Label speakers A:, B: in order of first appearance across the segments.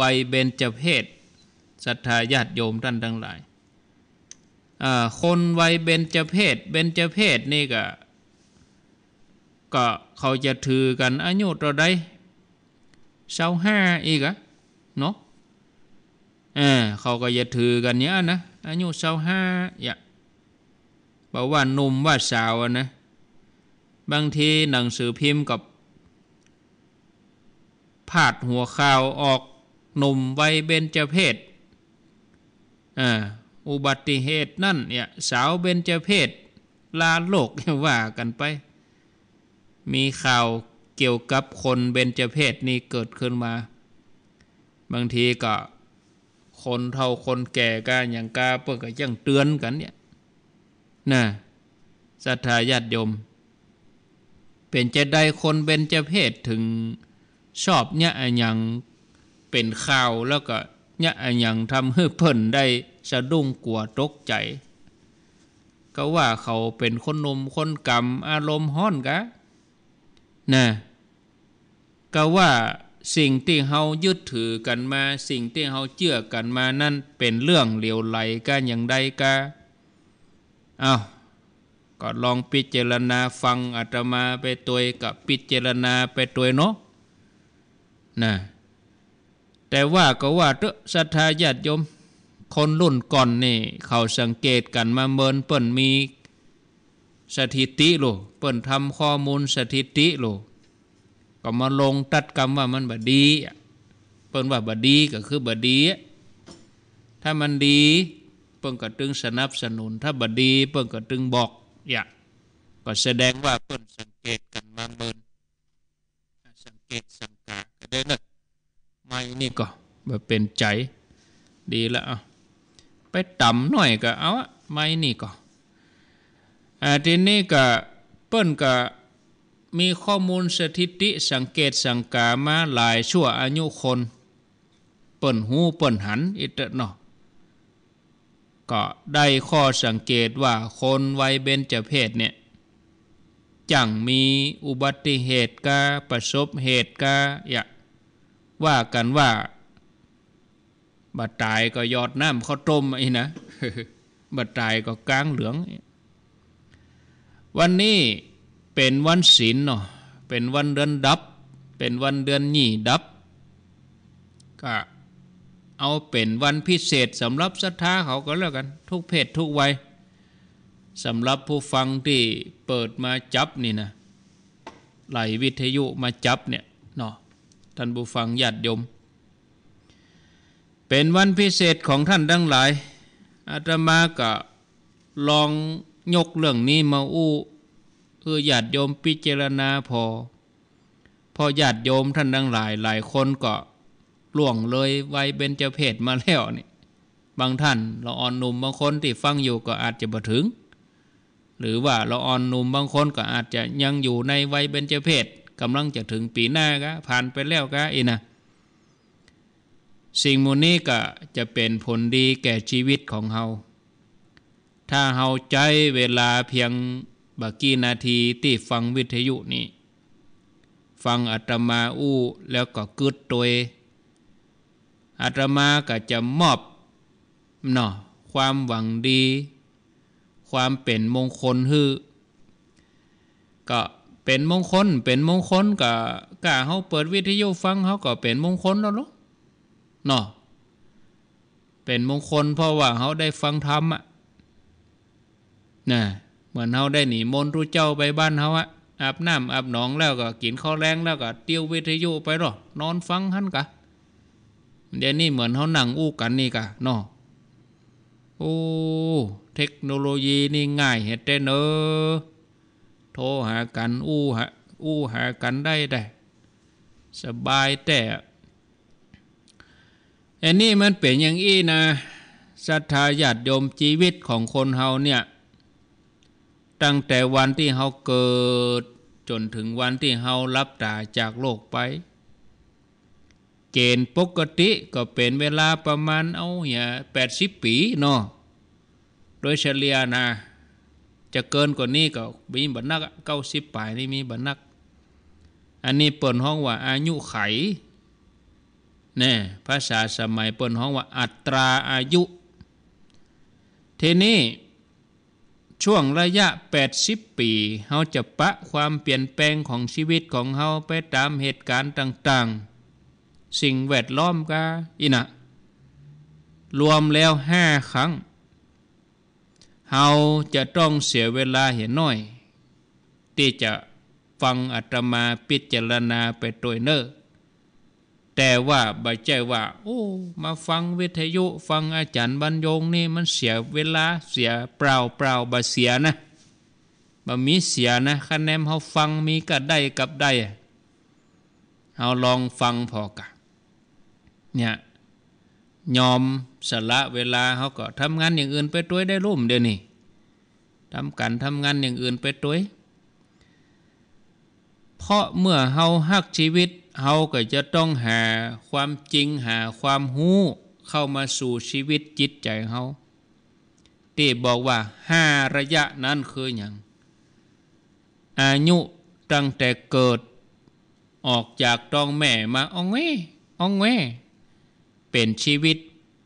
A: วัยเบญจเพศศรัทธาญาติโยมท่านทั้งหลาย คนวัยเบญจเพศเบญจเพศนี่ก็ก็เขาจะถือกันอายุเท่าใดเศร้าห้าอีกอะเนาะเเขาก็จะถือกันเนี้ยนะอายุเศร้าห้าอย่าบอกว่านุ่มว่าสาวนะ บางทีหนังสือพิมพ์กับพาดหัวข่าวออกหนุ่มวัยเบญจเพศอุบัติเหตุนั่นเนี่ยสาวเบญจเพศลาโลกว่ากันไป มีข่าวเกี่ยวกับคนเบญจเพศนี่เกิดขึ้นมา บางทีก็คนเท่าคนแก่กันอย่างกาเปิดก็ยังเตือนกันเนี่ยนะศรัทธาญาติโยม เป็นจะได้คนเบญจเพศถึงชอบเนี่ยอย่างเป็นข่าวแล้วก็ยะอย่างทำให้เพิ่นได้ สะดุ้งกลัวตกใจ ก็ว่าเขาเป็นคนนมคนกรรมอารมณ์ห้อนกะนะก็ว่าสิ่งที่เฮายึดถือกันมา สิ่งที่เฮาเชื่อกันมา นั่นเป็นเรื่องเลียวไหลกันอย่างใดกะอา้าวก็ลองพิจารณาฟังอาตมาไปตัวกับพิจารณาไปตัวเนาะนะแต่ว่าก็ว่าเถอะศรัทธาญาติโยมคนรุ่นก่อนนี่เขาสังเกตกันมาเมินเปิ่นมีสถิติโลเปิ่นทำข้อมูลสถิติโลก็มาลงตัดกรรมว่ามันบดีเปิ่นว่าบดีก็คือบดี ถ้ามันดีเปิ่นก็ตึงสนับสนุนถ้าบดี เปิ่นก็ตึงบอกอย่าก็แสดงว่าเปิ่นสังเกตกันมาเมินสังเกตสังกาก็ได้นะไม่นี่ก็บ่เป็นใจดีแล้วไปต่ำหน่อยก็เอาไม่นี่ก็ทีนี้ก็เปิ้นก็มีข้อมูลสถิติสังเกตสังกามาหลายชั่วอายุคนเปิ้นหูเปิ้นหันอิตเนาะก็ได้ข้อสังเกตว่า คนวัยเบญจเพศเนี่ยจังมีอุบัติเหตุกาประสบเหตุกาอย่าว่ากันว่าบัดตายก็ยอดน้ำข้าต้มไอ้นะบัดตายก็กลางเหลือง วันนี้เป็นวันศีลเนาะเป็นวันเดือนดับ เป็นวันเดือนหนีดับก็เอาเป็นวันพิเศษสำหรับศรัทธาเขาก็แล้วกัน ทุกเพศทุกวัยสำหรับผู้ฟังที่เปิดมาจับนี่นะไหลวิทยุมาจับเนี่ยเนาะท่านผู้ฟังญาติโยม เป็นวันพิเศษของท่านทั้งหลาย อาตมาก็ลองยกเรื่องนี้มาอู้เพื่อญาติโยมพิจารณาพอพอญาติโยมท่านทั้งหลายหลายคนก็ล่วงเลยวัยเบญจเพศมาแล้วนี่บางท่านเราอ่อนหนุ่มบางคนที่ฟังอยู่ก็อาจจะบ่ถึง หรือว่าเราอ่อนหนุ่มบางคนก็อาจจะยังอยู่ในวัยเบญจเพศกำลังจะถึงปีหน้าก็ผ่านไปแล้วก็อีนะสิ่งมูนี้ก็จะเป็นผลดีแก่ชีวิตของเราถ้าเราใจเวลาเพียงบักกี้นาทีที่ฟังวิทยุนี้ ฟังอาตมาอู้แล้วก็กึดตัวอาตมาก็จะมอบเนาะความหวังดี ความเป็นมงคลฮือก็เป็นมงคล เป็นมงคลก็กะเขาเปิดวิทยุ ฟังเขาก็เป็นมงคลแล้วเนาะเนาะเป็นมงคลเพราะว่าเขาได้ฟังธรรมอ่ะนะเหมือนเขาได้หนีมนรู้เจ้าไปบ้านเขาอะอาบน้ำอาบหนองแล้วก็กินข้าวแรง แล้วก็เตี้ยววิทยุ ไปหรอนอนฟัง่ันกะเดี๋ยวนี้เหมือนเขาหนังอู้กันนี่กะเนาะโอ้เทคโนโลยีนี่ง่ายเหตุเต้นเออโทรหากันอู้หาอู้หากันได้ได้ สบายแต่อันนี้มันเป็นอย่างอี้นะศรัทธาญาติโยมชีวิตของคนเฮาเนี่ย ตั้งแต่วันที่เฮาเกิดจนถึงวันที่เฮารับตาจากโลกไป เกณฑ์ปกติก็เป็นเวลาประมาณเอาเยี่ยแปดสิบปีเนาะโดยเฉลี่ยนะจะเกินกว่านี้ก็มีบันนักเก้าสิบปลายนี่มีบันนัก อันนี้เปิดห้องว่าอายุไขเนี่ยภาษาสมัยเปิดห้องว่าอัตราอายุ ทีนี้ช่วงระยะ 80 ปี เขาจะปะความเปลี่ยนแปลงของชีวิตของเขาไปตามเหตุการณ์ต่าง ๆ สิ่งแวดล้อมกาอินะรวมแล้วห้าครั้งเฮาจะต้องเสียเวลาเห็นน้อย ที่จะฟังอัตมาพิจารณาไปตัวเนอแต่ว่าบาใจว่าโอ้มาฟังวิทยุ ฟังอาจารย์บรรยงนี่มันเสียเวลาเสียเปล่าเปล่าบาเสียนะบามีเสียนะคะแนนเขาฟังมีก็ได้กับได้เอาลองฟังพอกะเนี่ยยอมสละ เวลาเขาก็ทำงานอย่างอื่นไปตัวได้ร่วมเดี๋ยวนี้ทำการทำงานอย่างอื่นไปตัวเพราะเมื่อเขาหักชีวิตเขาก็จะต้องหาความจริงหาความหู้เข้ามาสู่ชีวิตจิตใจเขาที่บอกว่าห้าระยะนั้นคืออย่างอายุตั้งแต่เกิดออกจากต้องแม่มาอ่องเว่อ่องเว่เป็นชีวิต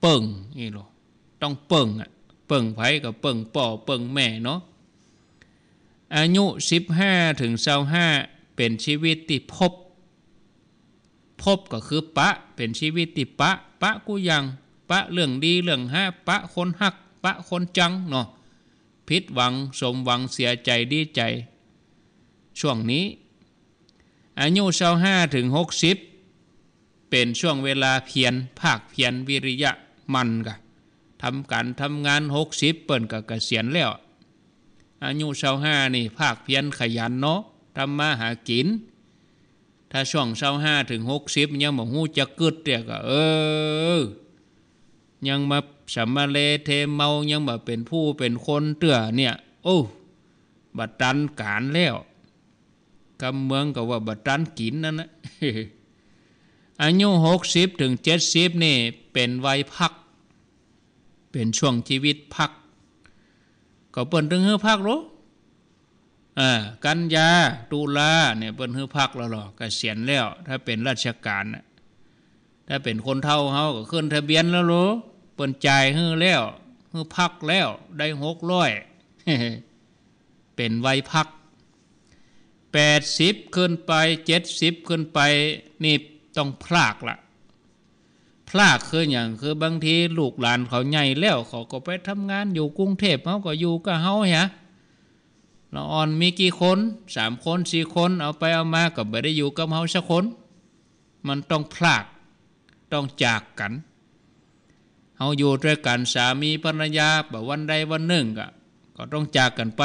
A: เปิ่งนี่หรอต้องเปิ่งอ่ะเปิ่งไผกับเปิ่งป่อเปิ่งแม่เนาะอายุ15ถึง25เป็นชีวิตที่พบพบก็คือปะเป็นชีวิตที่ปะปะกูยังปะเรื่องดีเรื่องห้าปะคนหัก ปะคนจังเนาะพิษหวังสมหวังเสียใจดีใจช่วงนี้อายุ25ถึง60เป็นช่วงเวลาเพียนภาคเพียนวิริยะมันกะทำการทำงานหกสิบเปิ่นกับเกษียณแล้วอายุเช้าห้านี่ภาคเพียนขยันเนาะทำมาหากิน ถ้าช่วงเช้าห้าถึงหกสิบยังมอกหูจะกึดเดียกเออ ยังมาสมาเลเทเมา ยังมาเป็นผู้เป็นคนเตื่อเนี่ยโอ้บัดตันการแล้วกำเมืองกับว่าบัดตันกินนั่นนะอายุหกสิบถึงเจ็ดสิบนี่ เป็นวัยพัก เป็นช่วงชีวิตพักก็เปิรืถึงเฮือพักรู้อ่ากันยาตุลาเนี่ยเปิดนเฮือพักแล้วหรอกเกษียณแล้ว ถ้าเป็นราชการ ถ้าเป็นคนเท่าเขาก็ขึ้นทะเบียนแล้วรู้เปิดจ่ายเฮือแล้วเฮือพักแล้ว ได้หกร้อยเป็นวัยพักแปดสิบขึ้นไปเจ็ดสิบขึ้นไปนี่ต้องพลากละพลากคืออย่างคือ บางทีลูกหลานเขาใหญ่แล้วเขาก็ไปทำงานอยู่กรุงเทพเขาก็อยู่กับเฮาเฮะเราอ่อนมีกี่คนสามคนสี่คนเอาไปเอามาก็ไม่ได้อยู่กับเฮาสักคน มันต้องพลากต้องจากกันเฮาอยู่ด้วยกันสามีภรรยาแบบวันใดวันหนึ่งก็ก็ต้องจากกันไป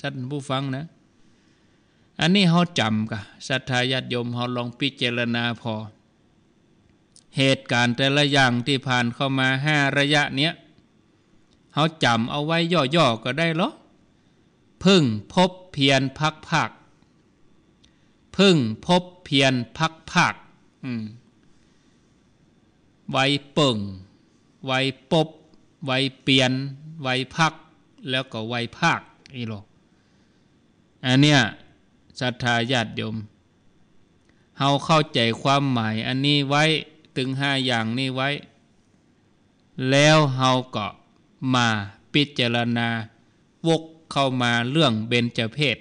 A: ท่านผู้ฟังนะอันนี้เขาจำกะศรัทธาญาติโยมเขาลองพิจารณาพอ เหตุการณ์แต่ละอย่างที่ผ่านเข้ามาห้าระยะ เนี้ยเขาจำเอาไว้ย่อๆก็ได้หรอพึ่งพบเพียนพักพัก พึ่งพบเพียนพักพักไว้เปิ่งไว้ปบไว้เปลี่ยน ไว้พัก แล้วก็ไว้ภาคอีหรออันเนี้ยศรัทธาญาติโยม เฮาเข้าใจความหมาย อันนี้ไว้ถึงห้าอย่างนี้ไว้ แล้วเฮาก็มาพิจารณา วกเข้ามาเรื่องเบญจเพศ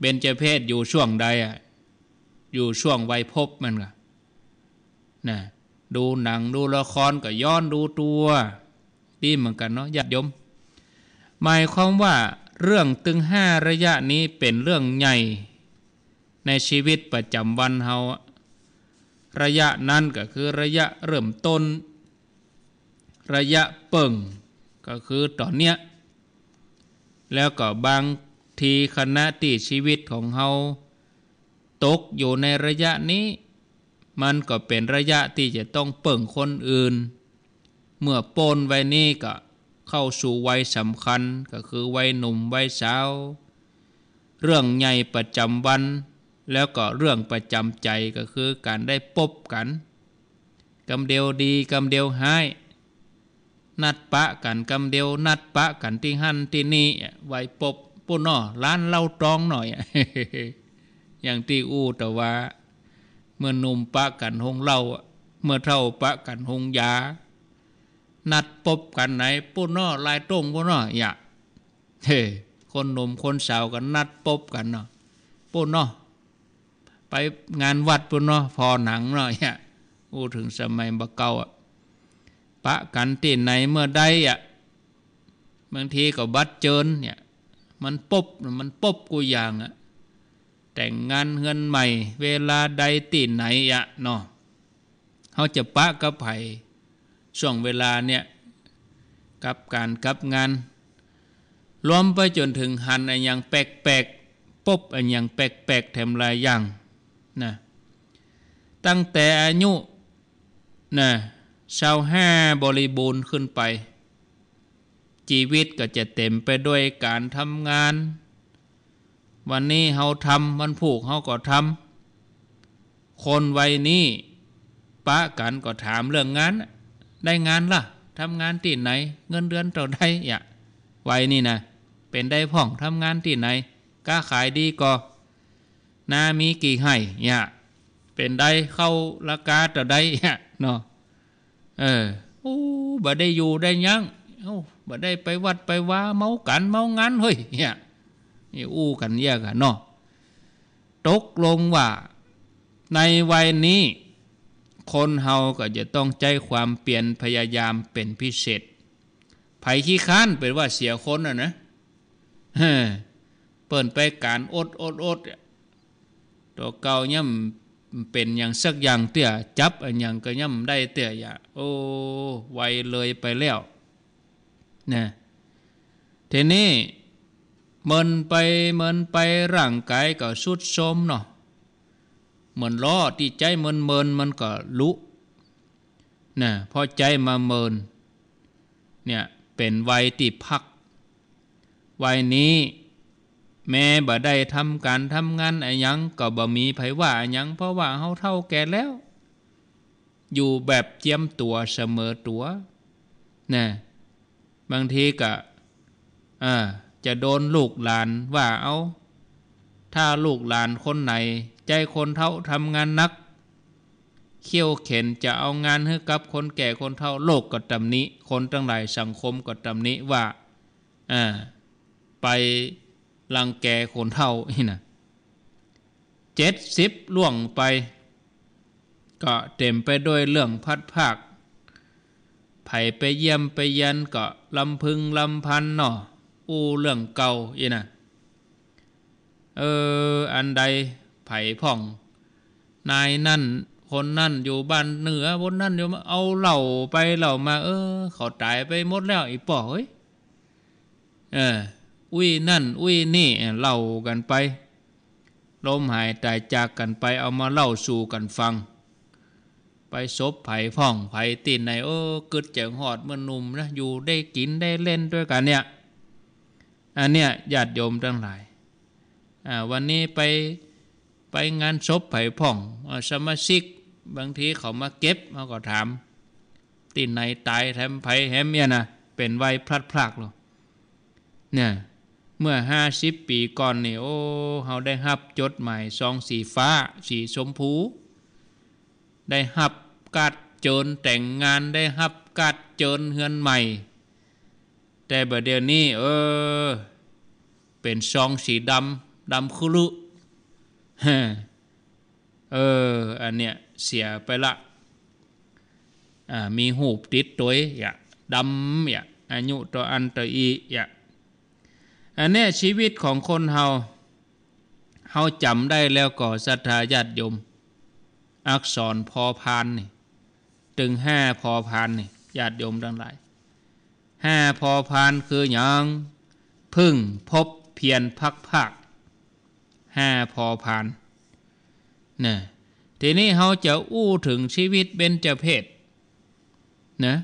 A: เบญจเพศอยู่ช่วงใดอ่ะอยู่ช่วงวัยพบมันก็นะดูหนังดูละคร ก็ย้อนดูตัวดีเหมือนกันเนาะญาติโยมหมายความว่าเรื่องตึงห้าระยะนี้เป็นเรื่องใหญ่ ในชีวิตประจำวันเราระยะนั้นก็คือระยะเริ่มต้น ระยะเปิ่ง ก็คือตอนเนี้ยแล้วก็บางทีคณะตีชีวิตของเราตกอยู่ในระยะนี้ มันก็เป็นระยะที่จะต้องเปิ่งคนอื่น เมื่อปนไว้นี่ก็เข้าสู่วัยสำคัญก็คือวัยหนุ่มวัยสาวเรื่องใหญ่ประจำวัน แล้วก็เรื่องประจำใจก็คือการได้พบกันกำเดียวดีกำเดียวหายนัดปะกันกำเดียว นัดปะกันที่หันที่นี่ไว้ปบปุ่นนอร้านเล่าตรองหน่อยอย่างที่อู้แต่ว่า เมื่อนุ่มปะกันหงเล่าเมื่อเท่าปะกันหงยานัดปบกันไหนปุ้นนอลายต้งปุ้นนออย่าเฮ้คนหนุ่มคนสาวกันนัดปบกันเนาะปุ้นนอไปงานวัดปุ้นนอพอหนังเนาะอย่าอู้ถึงสมัยบะเก่าอะปะกันตีไหนเมื่อใดอ่ะบางทีก็บัดเจินเนี่ยมันปบมันปบกูอย่างอ่ะแต่งงานเงินใหม่ เวลาใดตีไหนอะเนาะเขาจะปะกับไผ่ช่วงเวลาเนี่ย กับการกับงาน รวมไปจนถึงหันอันยังแปลกๆปบอันยังแปลกๆ แถมลายอย่าง นะ ตั้งแต่อายุนะชาวห้าบริบูรณ์ขึ้นไป ชีวิตก็จะเต็มไปด้วยการทำงาน วันนี้เขาทำวันผูกเขาก็ทำ คนวัยนี้ปะกันก็ถามเรื่องงานได้งานล่ะ ทำงานที่ไหน เงินเดือนเท่าใดอย่าไว้นี่นะเป็นได้พ่องทำงานที่ไหนก้าขายดีก็นามีกี่ให้อย่าเป็นได้เข้าละกาเท่าใดอย่าเนาะ เออโอ้บ่ได้อยู่ได้ยังโอ้บ่ได้ไปวัดไปว่าเมากันเมางานเฮ้ยเนี่ยอู้กันแยกกันเนาะ ตกลงว่าในวัยนี้คนเฮาก็จะต้องใจความเปลี่ยนพยายามเป็นพิเศษ ไผขี้ค้านเป็นว่าเสียคนอ่ะนะ เปิ่นไปการอดอดอดตัวเก่าย่ยเป็นอย่างสักอย่างเตี่ยจับอย่างก็ย่ำได้เตี่ยอย่าโอ้ไวเลยไปแล้วนะทีนี้เมินไปเมินไปร่างกายก็สุดโทมเนาะเหมือนล้อที่ใจเมินเมินมันก็รู้นะพอใจมาเมินเนี่ยเป็นวัยติพัก วัยนี้ แม่บ่ได้ทำการทำงานอะยัง ก็บ่มีไผว่าอะยัง เพราะว่าเฮาเท่าแก่แล้ว อยู่แบบเจียมตัวเสมอตัวนะบางทีก็อ่าจะโดนลูกหลานว่าเอาถ้าลูกหลานคนไหนใจคนเท่าทำงานนัก เขี้ยวเข็นจะเอางานให้กับคนแก่คนเท่าโลกก็ตำนนิคนทั้งหลายสังคมก็ตำนนิว่าอ่าไปลังแก่คนเท่านี่นะเจ็ดสิบล่วงไป ก็เต็มไปด้วยเรื่องพัดภาคไผไปเยี่ยมไปยันก็ลำพึงลำพันเนาะอู้เรื่องเก่าอี่นะ่ะเออ อันใด ไผ่พ่อง นายนั่น คนนั่น อยู่บ้าน เหนือ บนนั่นอยู่เอาเหล่าไปเหล่ามา เออ เขาตายไปหมดแล้วอีป่อเฮ้ยเออ อุ้ยนั่น อุ้ยนี่ เล่ากันไป ลมหายตายจากกันไป เอามาเล่าสู่กันฟัง ไปซบไผ่พ่อง ไผ่ตีนในโอ้กึดเจ๋งหอดเมื่อนุ่มนะ อยู่ได้กินได้เล่นด้วยกัน เนี่ย อันเนี้ยญาติโยมทั้งหลายวันนี้ไปไปงานศพไผ่พ่อง สมาชิกบางทีเขามาเก็บ เขาก็ถามตีนในตายแถมไผ่แฮมเนี่ยนะเป็นไวพลัดพรากหรอเนี่ย เมื่อห้าสิบปีก่อนนี่ โอ้เขาได้หับจดหมายซองสีฟ้า สีชมพูได้หับกัดโจนแต่งงานได้หับกัดโจนเฮือนใหม่ แต่บัดเดี๋ยวนี้เออ เป็นซองสีดำดำคุลุเออ อันเนี้ยเสียไปละ อ่า มีหูติดตัวอย่าดำอย่าอายุตัวอันตัวอีอย่าอันเนี้ยชีวิตของคนเฮาเฮาจำได้แล้วก่อศรัทธาญาติโยม อักษรพอพานนี่ถึงห้าพอพานนี่ญาติโยมทั้งหลายห้าพอพานคืออยังพึ่งพบเพียรพักพักห้าพอพานนะทีนี้เขาจะอู้ถึงชีวิตเบญจเพศนะ